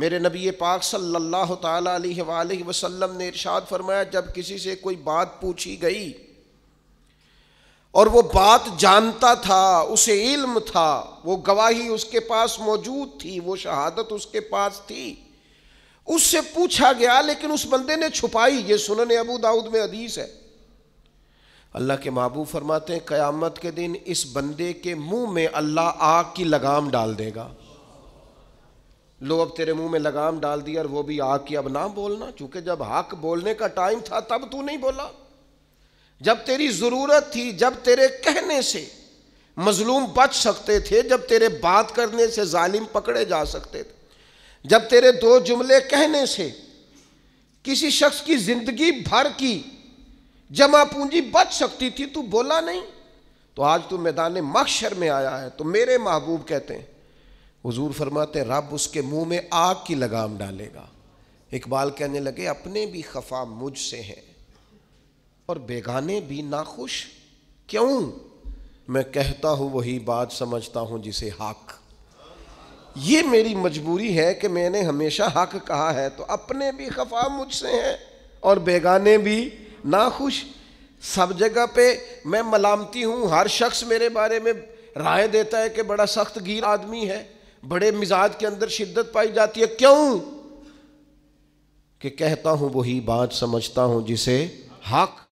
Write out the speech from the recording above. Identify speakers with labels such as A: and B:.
A: मेरे नबी पाक सल्लल्लाहु सल्ला वसल्लम ने इरशाद फरमाया जब किसी से कोई बात पूछी गई और वो बात जानता था उसे इल्म था वो गवाही उसके पास मौजूद थी वो शहादत उसके पास थी उससे पूछा गया लेकिन उस बंदे ने छुपाई ये सुनने अबू दाऊद में अदीस है अल्लाह के महबू फरमाते हैं क़यामत के दिन इस बंदे के मुंह में अल्लाह आग की लगाम डाल देगा लो अब तेरे मुंह में लगाम डाल दिया और वो भी आग की अब ना बोलना चूंकि जब हक बोलने का टाइम था तब तू नहीं बोला जब तेरी ज़रूरत थी जब तेरे कहने से मजलूम बच सकते थे जब तेरे बात करने से जालिम पकड़े जा सकते थे जब तेरे दो जुमले कहने से किसी शख्स की ज़िंदगी भर की जमा पूंजी बच सकती थी तू बोला नहीं तो आज तू मैदान मक्षर में आया है तो मेरे महबूब कहते हैं हुजूर फरमाते रब उसके मुंह में आग की लगाम डालेगा इकबाल कहने लगे अपने भी खफा मुझसे हैं और बेगाने भी नाखुश क्यों मैं कहता हूं वही बात समझता हूं जिसे हक ये मेरी मजबूरी है कि मैंने हमेशा हक कहा है तो अपने भी खफा मुझसे हैं और बेगाने भी नाखुश सब जगह पे मैं मलामती हूं हर शख्स मेरे बारे में राय देता है कि बड़ा सख्त गिर आदमी है बड़े मिजाज के अंदर शिद्दत पाई जाती है क्यों कि कहता हूं वही बात समझता हूं जिसे हक